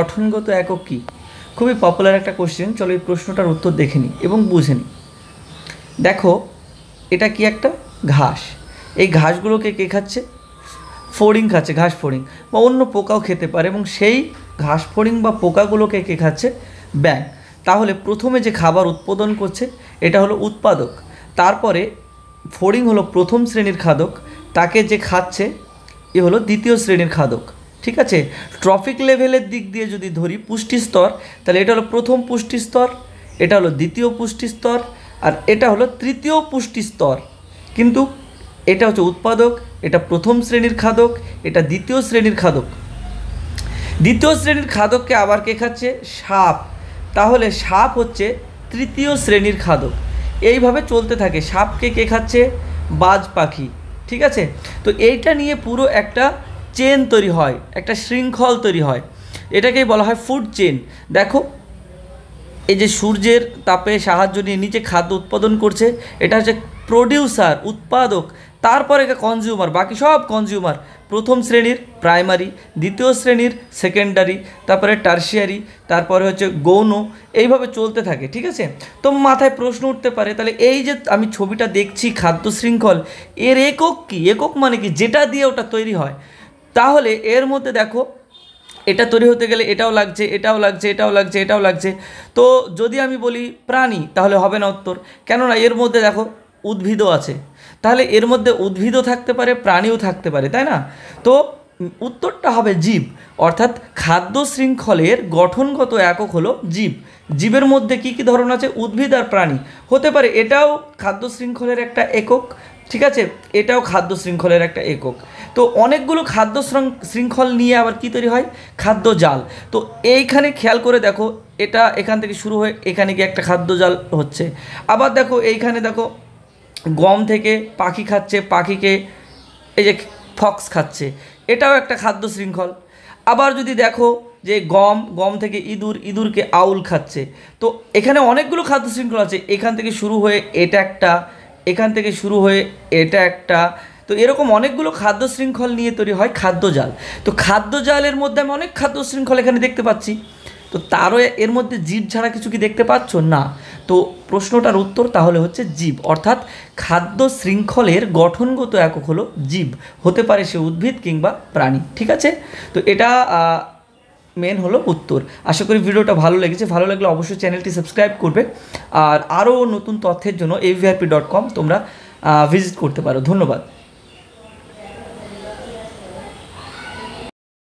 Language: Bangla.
গঠনগত একক কী খুবই পপুলার একটা কোশ্চেন চলো এই প্রশ্নটার উত্তর দেখে নিই এবং বুঝে নিই দেখো এটা কি একটা ঘাস এই ঘাসগুলোকে কে খাচ্ছে ফড়িং খাচ্ছে ঘাস ফড়িং বা অন্য পোকাও খেতে পারে এবং সেই ঘাস ফড়িং বা পোকাগুলোকে কে খাচ্ছে ব্যাং তাহলে প্রথমে যে খাবার উৎপাদন করছে এটা হলো উৎপাদক তারপরে ফড়িং হলো প্রথম শ্রেণীর খাদক তাকে যে খাচ্ছে এ হলো দ্বিতীয় শ্রেণীর খাদক ঠিক আছে ট্রফিক লেভেলের দিক দিয়ে যদি ধরি পুষ্টি স্তর তাহলে এটা হলো প্রথম পুষ্টি স্তর এটা হলো দ্বিতীয় পুষ্টি স্তর আর এটা হলো তৃতীয় পুষ্টি স্তর কিন্তু এটা হচ্ছে উৎপাদক এটা প্রথম শ্রেণীর খাদক এটা দ্বিতীয় শ্রেণীর খাদক দ্বিতীয় শ্রেণীর খাদককে আবার কে খাচ্ছে সাপ তাহলে সাপ হচ্ছে তৃতীয় শ্রেণীর খাদক এইভাবে চলতে থাকে সাপকে কে খাচ্ছে বাজ পাখি ঠিক আছে তো এইটা নিয়ে পুরো একটা চেন তৈরি হয় একটা শৃঙ্খল তৈরি হয় এটাকেই বলা হয় ফুড চেন দেখো এই যে সূর্যের তাপে সাহায্য নিয়ে নিচে খাদ্য উৎপাদন করছে এটা হচ্ছে প্রডিউসার উৎপাদক তারপরে কনজিউমার বাকি সব কনজিউমার প্রথম শ্রেণীর প্রাইমারি দ্বিতীয় শ্রেণীর সেকেন্ডারি তারপরে টার্সিয়ারি তারপরে হচ্ছে গৌণ এইভাবে চলতে থাকে ঠিক আছে তো মাথায় প্রশ্ন উঠতে পারে তাহলে এই যে আমি ছবিটা দেখছি খাদ্য শৃঙ্খল এর একক কি একক মানে কি যেটা দিয়ে ওটা তৈরি হয় তাহলে এর মধ্যে দেখো এটা তৈরি হতে গেলে এটাও লাগছে এটাও লাগছে এটাও লাগছে এটাও লাগছে তো যদি আমি বলি প্রাণী তাহলে হবে না উত্তর কেননা এর মধ্যে দেখো উদ্ভিদও আছে তাহলে এর মধ্যে উদ্ভিদও থাকতে পারে প্রাণীও থাকতে পারে তাই না তো উত্তরটা হবে জীব অর্থাৎ খাদ্য শৃঙ্খলের গঠনগত একক হলো জীব জীবের মধ্যে কি কি ধরন আছে উদ্ভিদ আর প্রাণী হতে পারে এটাও খাদ্য শৃঙ্খলের একটা একক ঠিক আছে এটাও খাদ্য শৃঙ্খলের একটা একক তো অনেকগুলো খাদ্য শৃঙ্খল নিয়ে আবার কি তৈরি হয় খাদ্য জাল তো এইখানে খেয়াল করে দেখো এটা এখান থেকে শুরু হয়ে এখানে গিয়ে একটা খাদ্য জাল হচ্ছে আবার দেখো এইখানে দেখো গম থেকে পাখি খাচ্ছে পাখিকে এই যে ফক্স খাচ্ছে এটাও একটা খাদ্য শৃঙ্খল আবার যদি দেখো যে গম গম থেকে ইঁদুর ইঁদুরকে আউল খাচ্ছে তো এখানে অনেকগুলো খাদ্য শৃঙ্খল আছে এখান থেকে শুরু হয়ে এটা একটা এখান থেকে শুরু হয়ে এটা একটা তো এরকম অনেকগুলো খাদ্য শৃঙ্খল নিয়ে তৈরি হয় খাদ্য জাল তো খাদ্য জালের মধ্যে আমি অনেক খাদ্য শৃঙ্খল এখানে দেখতে পাচ্ছি তো তারও এর মধ্যে জীব ছাড়া কিছু কি দেখতে পাচ্ছ না তো প্রশ্নটার উত্তর তাহলে হচ্ছে জীব অর্থাৎ খাদ্য শৃঙ্খলের গঠনগত একক হলো জীব হতে পারে সে উদ্ভিদ কিংবা প্রাণী ঠিক আছে তো এটা মেন হলো উত্তর আশা করি ভিডিওটা ভালো লেগেছে ভালো লাগলে অবশ্যই চ্যানেলটি সাবস্ক্রাইব করবে আর আরও নতুন তথ্যের জন্য এভিআরপি ডট কম তোমরা ভিজিট করতে পারো ধন্যবাদ